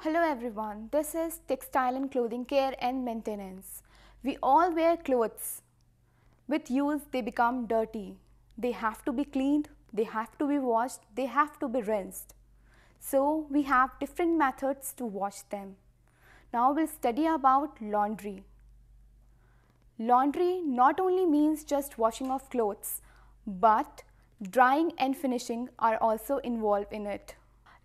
Hello everyone, this is Textile and Clothing Care and Maintenance. We all wear clothes. With use, they become dirty. They have to be cleaned, they have to be washed, they have to be rinsed. So, we have different methods to wash them. Now, we'll study about laundry. Laundry not only means just washing of clothes, but drying and finishing are also involved in it.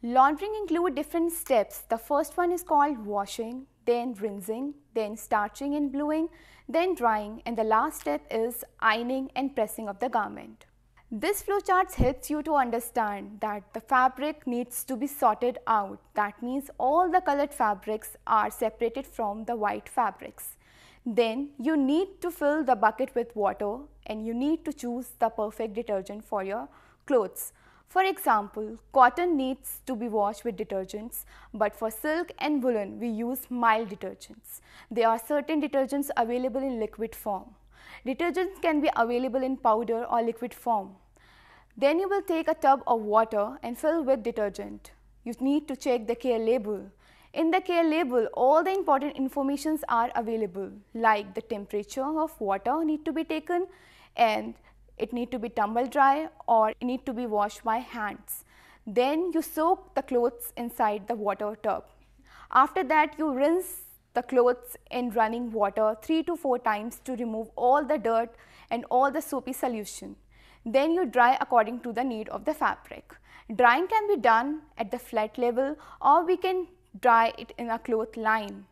Laundering include different steps. The first one is called washing, then rinsing, then starching and bluing, then drying and the last step is ironing and pressing of the garment. This flowchart helps you to understand that the fabric needs to be sorted out. That means all the colored fabrics are separated from the white fabrics. Then you need to fill the bucket with water and you need to choose the perfect detergent for your clothes. For example, cotton needs to be washed with detergents, but for silk and woolen, we use mild detergents. There are certain detergents available in liquid form. Detergents can be available in powder or liquid form. Then you will take a tub of water and fill with detergent. You need to check the care label. In the care label, all the important informations are available like the temperature of water need to be taken and it need to be tumble dry or it need to be washed by hands. Then you soak the clothes inside the water tub. After that you rinse the clothes in running water 3 to 4 times to remove all the dirt and all the soapy solution. Then you dry according to the need of the fabric. Drying can be done at the flat level or we can dry it in a cloth line.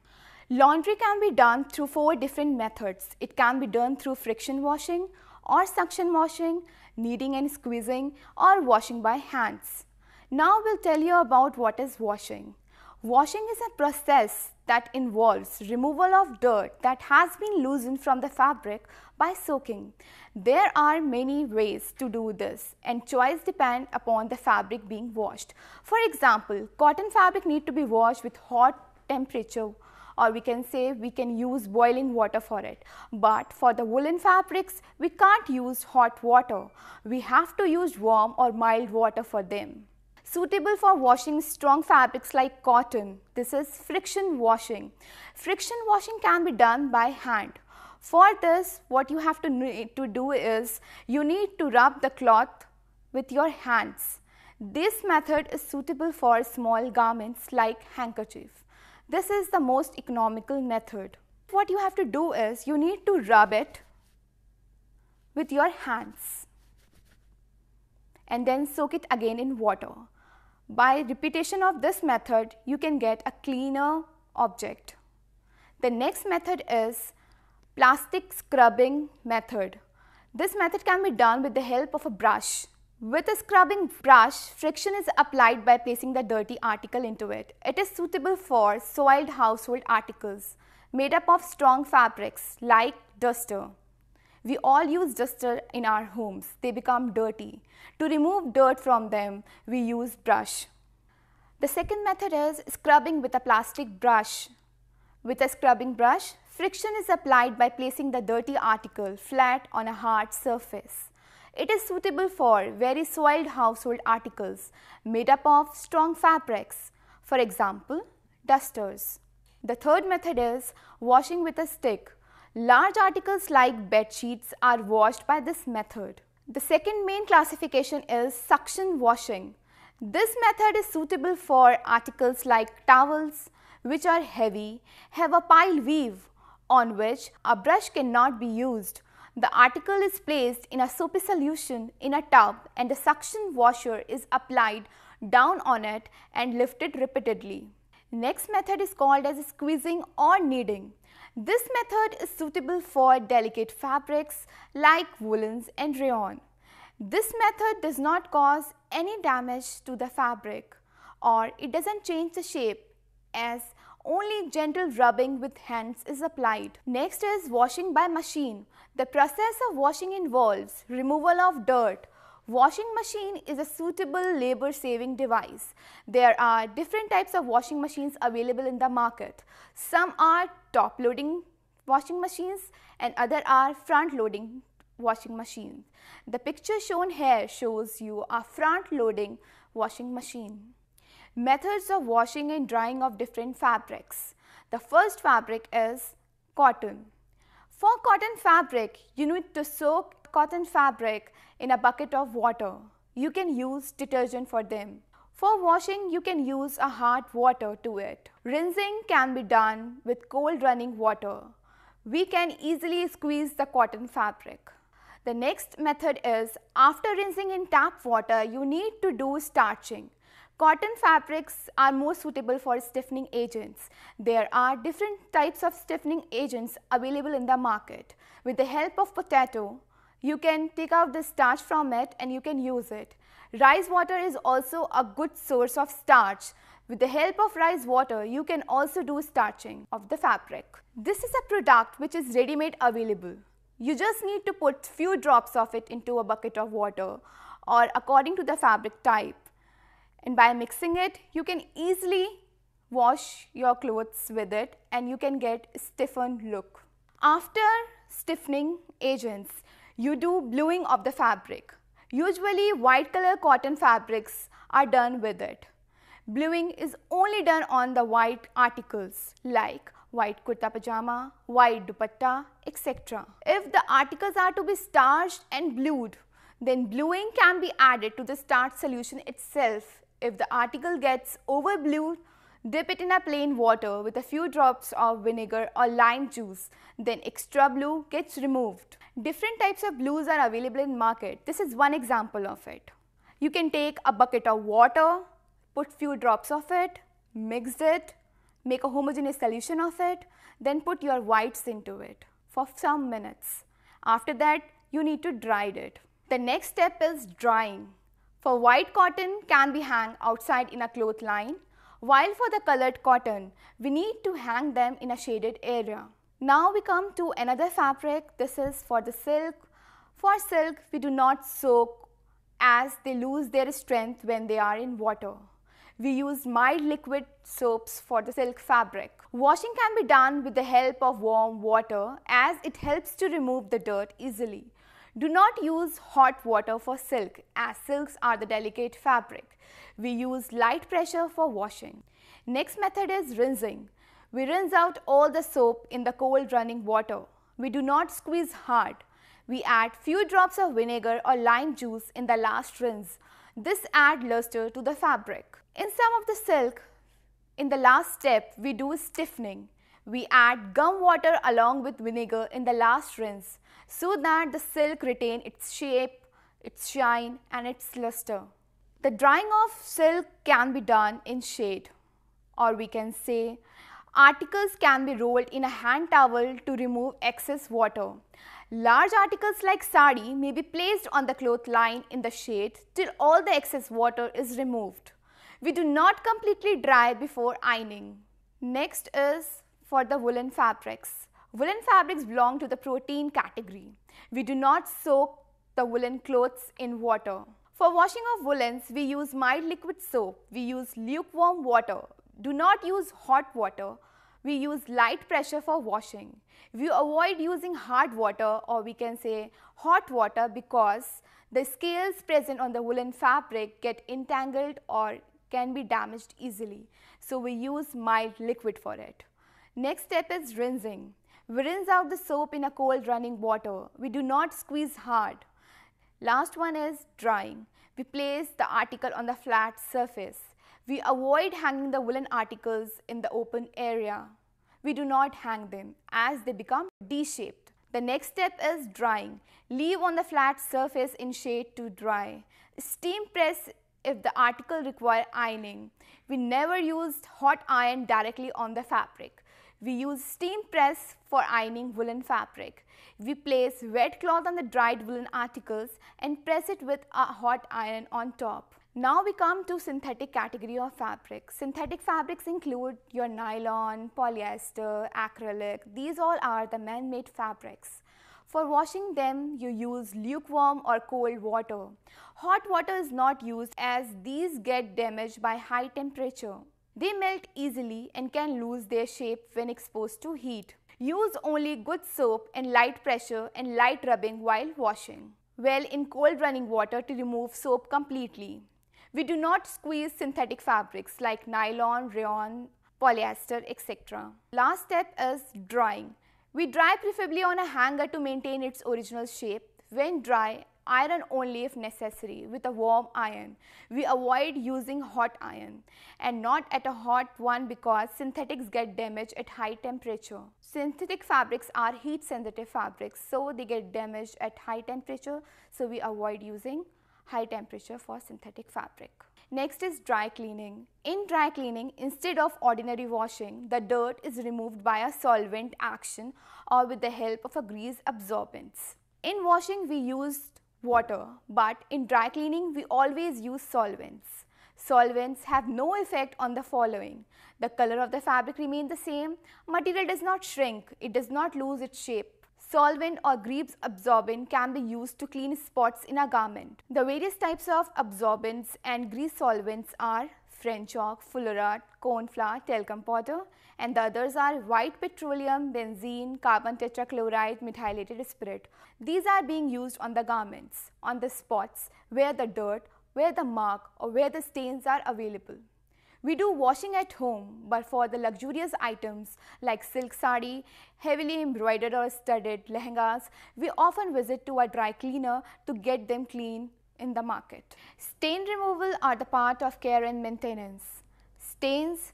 Laundry can be done through four different methods. It can be done through friction washing or suction washing, kneading and squeezing or washing by hands. Now we'll tell you about what is washing. Washing is a process that involves removal of dirt that has been loosened from the fabric by soaking. There are many ways to do this and choice depend upon the fabric being washed. For example, cotton fabric need to be washed with hot temperature or we can say we can use boiling water for it. But for the woolen fabrics, we can't use hot water. We have to use warm or mild water for them. Suitable for washing strong fabrics like cotton, this is friction washing. Friction washing can be done by hand. For this, what you have to need to do is, you need to rub the cloth with your hands. This method is suitable for small garments like handkerchief. This is the most economical method. What you have to do is you need to rub it with your hands and then soak it again in water. By repetition of this method, you can get a cleaner object. The next method is plastic scrubbing method. This method can be done with the help of a brush with a scrubbing brush, friction is applied by placing the dirty article into it. It is suitable for soiled household articles made up of strong fabrics like duster. We all use duster in our homes. They become dirty. To remove dirt from them, we use brush. The second method is scrubbing with a plastic brush. With a scrubbing brush, friction is applied by placing the dirty article flat on a hard surface. It is suitable for very soiled household articles made up of strong fabrics, for example, dusters. The third method is washing with a stick. Large articles like bed sheets are washed by this method. The second main classification is suction washing. This method is suitable for articles like towels, which are heavy, have a pile weave on which a brush cannot be used the article is placed in a soapy solution in a tub and a suction washer is applied down on it and lifted repeatedly. Next method is called as squeezing or kneading. This method is suitable for delicate fabrics like woolens and rayon. This method does not cause any damage to the fabric or it doesn't change the shape as only gentle rubbing with hands is applied. Next is washing by machine. The process of washing involves removal of dirt. Washing machine is a suitable labor saving device. There are different types of washing machines available in the market. Some are top loading washing machines and other are front loading washing machines. The picture shown here shows you a front loading washing machine. Methods of washing and drying of different fabrics. The first fabric is cotton. For cotton fabric, you need to soak cotton fabric in a bucket of water. You can use detergent for them. For washing, you can use a hard water to it. Rinsing can be done with cold running water. We can easily squeeze the cotton fabric. The next method is after rinsing in tap water, you need to do starching. Cotton fabrics are more suitable for stiffening agents. There are different types of stiffening agents available in the market. With the help of potato, you can take out the starch from it and you can use it. Rice water is also a good source of starch. With the help of rice water, you can also do starching of the fabric. This is a product which is ready-made available. You just need to put few drops of it into a bucket of water or according to the fabric type and by mixing it you can easily wash your clothes with it and you can get stiffened look. After stiffening agents, you do bluing of the fabric. Usually white color cotton fabrics are done with it. Bluing is only done on the white articles like white kurta pajama, white dupatta, etc. If the articles are to be starched and blued, then bluing can be added to the starch solution itself if the article gets over blue, dip it in a plain water with a few drops of vinegar or lime juice. Then extra blue gets removed. Different types of blues are available in market. This is one example of it. You can take a bucket of water, put few drops of it, mix it, make a homogeneous solution of it, then put your whites into it for some minutes. After that, you need to dry it. The next step is drying. For white cotton can be hung outside in a cloth line, while for the colored cotton, we need to hang them in a shaded area. Now we come to another fabric, this is for the silk. For silk, we do not soak as they lose their strength when they are in water. We use mild liquid soaps for the silk fabric. Washing can be done with the help of warm water as it helps to remove the dirt easily. Do not use hot water for silk as silks are the delicate fabric. We use light pressure for washing. Next method is rinsing. We rinse out all the soap in the cold running water. We do not squeeze hard. We add few drops of vinegar or lime juice in the last rinse. This add luster to the fabric. In some of the silk, in the last step, we do stiffening. We add gum water along with vinegar in the last rinse so that the silk retain its shape, its shine and its luster. The drying of silk can be done in shade or we can say articles can be rolled in a hand towel to remove excess water. Large articles like sari may be placed on the cloth line in the shade till all the excess water is removed. We do not completely dry before ironing. Next is for the woolen fabrics. Woolen fabrics belong to the protein category. We do not soak the woolen clothes in water. For washing of woolens, we use mild liquid soap. We use lukewarm water. Do not use hot water. We use light pressure for washing. We avoid using hard water or we can say hot water because the scales present on the woolen fabric get entangled or can be damaged easily. So we use mild liquid for it. Next step is rinsing. We rinse out the soap in a cold running water. We do not squeeze hard. Last one is drying. We place the article on the flat surface. We avoid hanging the woolen articles in the open area. We do not hang them as they become D-shaped. The next step is drying. Leave on the flat surface in shade to dry. Steam press if the article require ironing. We never used hot iron directly on the fabric. We use steam press for ironing woolen fabric. We place wet cloth on the dried woolen articles and press it with a hot iron on top. Now we come to synthetic category of fabrics. Synthetic fabrics include your nylon, polyester, acrylic. These all are the man-made fabrics. For washing them, you use lukewarm or cold water. Hot water is not used as these get damaged by high temperature. They melt easily and can lose their shape when exposed to heat. Use only good soap and light pressure and light rubbing while washing. Well in cold running water to remove soap completely. We do not squeeze synthetic fabrics like nylon, rayon, polyester, etc. Last step is drying. We dry preferably on a hanger to maintain its original shape. When dry, iron only if necessary with a warm iron. We avoid using hot iron and not at a hot one because synthetics get damaged at high temperature. Synthetic fabrics are heat sensitive fabrics so they get damaged at high temperature so we avoid using high temperature for synthetic fabric. Next is dry cleaning. In dry cleaning, instead of ordinary washing, the dirt is removed by a solvent action or with the help of a grease absorbent. In washing, we used water, but in dry cleaning we always use solvents. Solvents have no effect on the following. The color of the fabric remains the same, material does not shrink, it does not lose its shape. Solvent or grease absorbent can be used to clean spots in a garment. The various types of absorbents and grease solvents are French oak, cone flour, talcum powder and the others are white petroleum, benzene, carbon tetrachloride, methylated spirit. These are being used on the garments, on the spots where the dirt, where the mark or where the stains are available. We do washing at home but for the luxurious items like silk sari, heavily embroidered or studded lehengas, we often visit to a dry cleaner to get them clean, in the market. Stain removal are the part of care and maintenance. Stains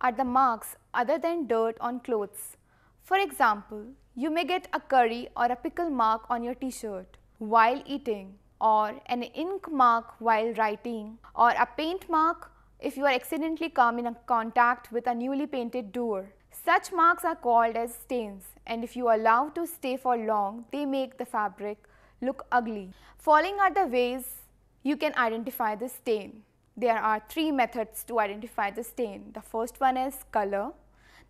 are the marks other than dirt on clothes. For example, you may get a curry or a pickle mark on your t-shirt while eating or an ink mark while writing or a paint mark if you are accidentally come in contact with a newly painted door. Such marks are called as stains and if you allow to stay for long, they make the fabric look ugly. Falling are the ways you can identify the stain. There are three methods to identify the stain. The first one is color,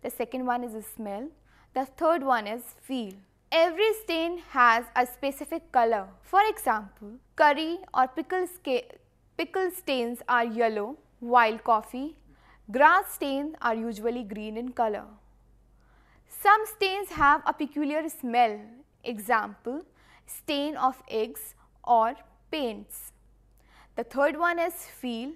the second one is smell, the third one is feel. Every stain has a specific color. For example, curry or pickle, pickle stains are yellow, while coffee, grass stains are usually green in color. Some stains have a peculiar smell. Example, stain of eggs or paints. The third one is feel.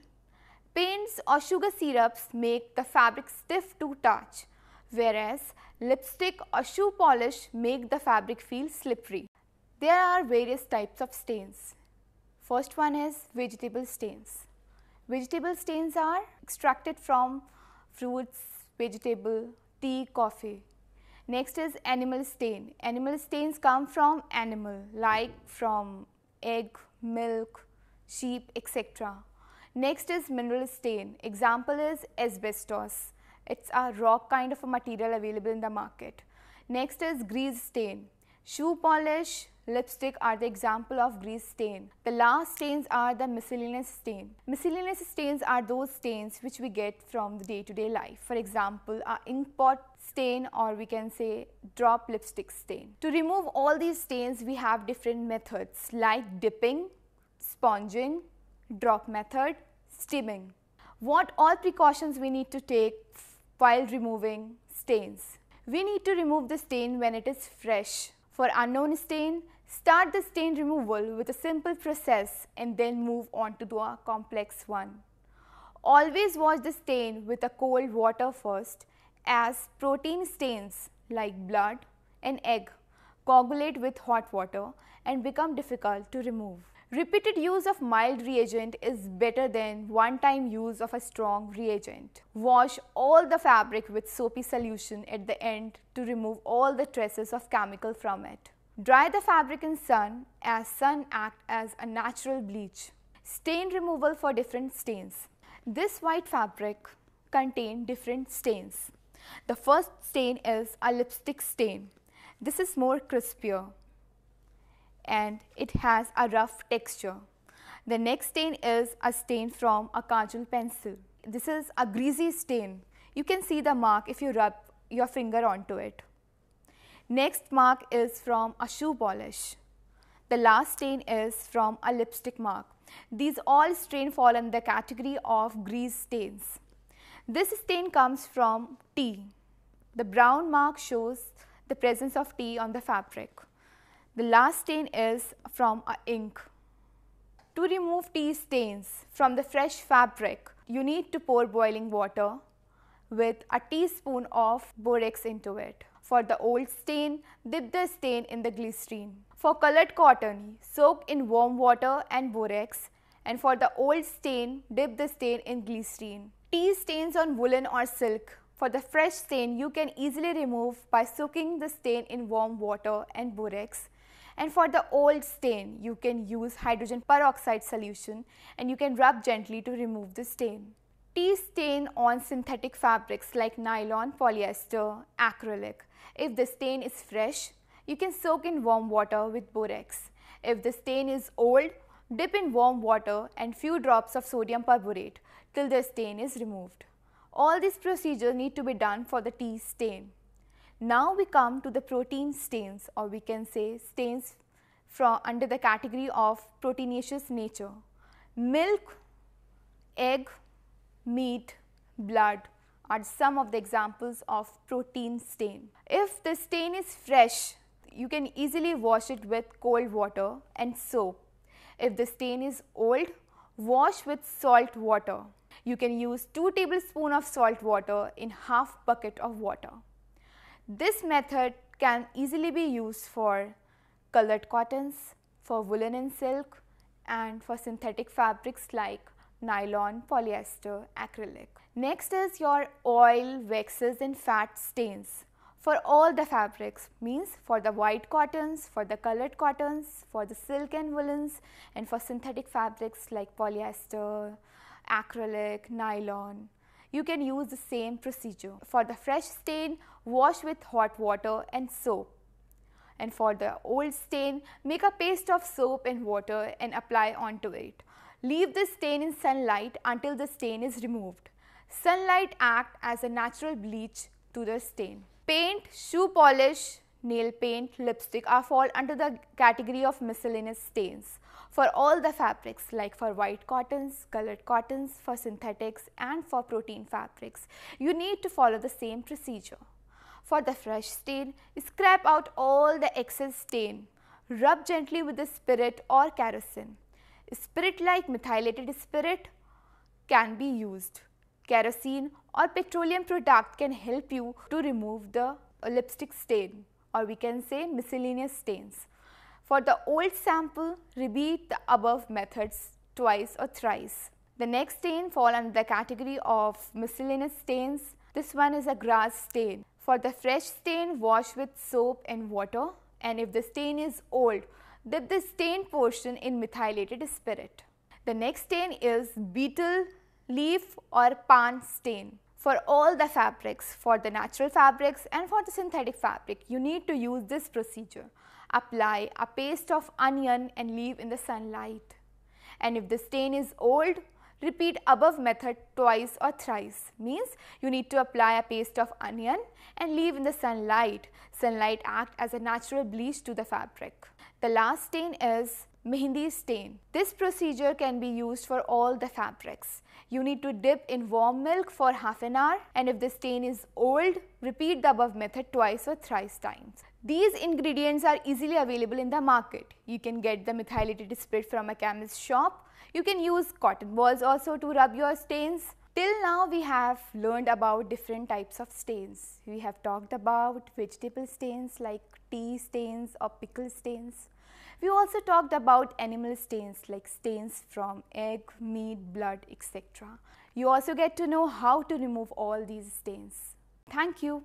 Paints or sugar syrups make the fabric stiff to touch, whereas lipstick or shoe polish make the fabric feel slippery. There are various types of stains. First one is vegetable stains. Vegetable stains are extracted from fruits, vegetable, tea, coffee. Next is animal stain. Animal stains come from animal like from egg, milk, sheep, etc. Next is mineral stain. Example is asbestos. It's a rock kind of a material available in the market. Next is grease stain. Shoe polish, lipstick are the example of grease stain. The last stains are the miscellaneous stain. Miscellaneous stains are those stains which we get from the day-to-day -day life. For example, a ink pot stain or we can say drop lipstick stain. To remove all these stains, we have different methods like dipping, sponging, drop method, steaming. What all precautions we need to take while removing stains? We need to remove the stain when it is fresh for unknown stain, start the stain removal with a simple process and then move on to the complex one. Always wash the stain with a cold water first as protein stains like blood and egg coagulate with hot water and become difficult to remove. Repeated use of mild reagent is better than one-time use of a strong reagent. Wash all the fabric with soapy solution at the end to remove all the traces of chemical from it. Dry the fabric in sun as sun act as a natural bleach. Stain removal for different stains. This white fabric contain different stains. The first stain is a lipstick stain. This is more crispier and it has a rough texture. The next stain is a stain from a kajal pencil. This is a greasy stain. You can see the mark if you rub your finger onto it. Next mark is from a shoe polish. The last stain is from a lipstick mark. These all stain fall in the category of grease stains. This stain comes from tea. The brown mark shows the presence of tea on the fabric. The last stain is from a ink. To remove tea stains from the fresh fabric, you need to pour boiling water with a teaspoon of borax into it. For the old stain, dip the stain in the glycerine. For colored cotton, soak in warm water and borax and for the old stain, dip the stain in glycerine. Tea stains on woolen or silk. For the fresh stain, you can easily remove by soaking the stain in warm water and borax and for the old stain, you can use hydrogen peroxide solution and you can rub gently to remove the stain. Tea stain on synthetic fabrics like nylon, polyester, acrylic. If the stain is fresh, you can soak in warm water with borax. If the stain is old, dip in warm water and few drops of sodium perborate till the stain is removed. All these procedures need to be done for the tea stain. Now we come to the protein stains or we can say stains from under the category of proteinaceous nature. Milk, egg, meat, blood are some of the examples of protein stain. If the stain is fresh, you can easily wash it with cold water and soap. If the stain is old, wash with salt water. You can use 2 tablespoon of salt water in half bucket of water. This method can easily be used for colored cottons, for woolen and silk and for synthetic fabrics like nylon, polyester, acrylic. Next is your oil, waxes and fat stains for all the fabrics means for the white cottons, for the colored cottons, for the silk and woolens and for synthetic fabrics like polyester, acrylic, nylon you can use the same procedure. For the fresh stain, wash with hot water and soap. And for the old stain, make a paste of soap and water and apply onto it. Leave the stain in sunlight until the stain is removed. Sunlight acts as a natural bleach to the stain. Paint, shoe polish, nail paint, lipstick are fall under the category of miscellaneous stains for all the fabrics like for white cottons, colored cottons, for synthetics and for protein fabrics. You need to follow the same procedure. For the fresh stain, scrape out all the excess stain. Rub gently with the spirit or kerosene. Spirit like methylated spirit can be used. Kerosene or petroleum product can help you to remove the lipstick stain or we can say miscellaneous stains. For the old sample, repeat the above methods twice or thrice. The next stain fall under the category of miscellaneous stains. This one is a grass stain. For the fresh stain, wash with soap and water and if the stain is old, dip the stain portion in methylated spirit. The next stain is beetle, leaf or pan stain. For all the fabrics, for the natural fabrics and for the synthetic fabric, you need to use this procedure. Apply a paste of onion and leave in the sunlight. And if the stain is old, repeat above method twice or thrice. Means you need to apply a paste of onion and leave in the sunlight. Sunlight act as a natural bleach to the fabric. The last stain is mehndi stain. This procedure can be used for all the fabrics. You need to dip in warm milk for half an hour and if the stain is old, repeat the above method twice or thrice times. These ingredients are easily available in the market. You can get the methylated spirit from a chemist shop. You can use cotton balls also to rub your stains. Till now we have learned about different types of stains. We have talked about vegetable stains like tea stains or pickle stains we also talked about animal stains like stains from egg, meat, blood, etc. You also get to know how to remove all these stains. Thank you.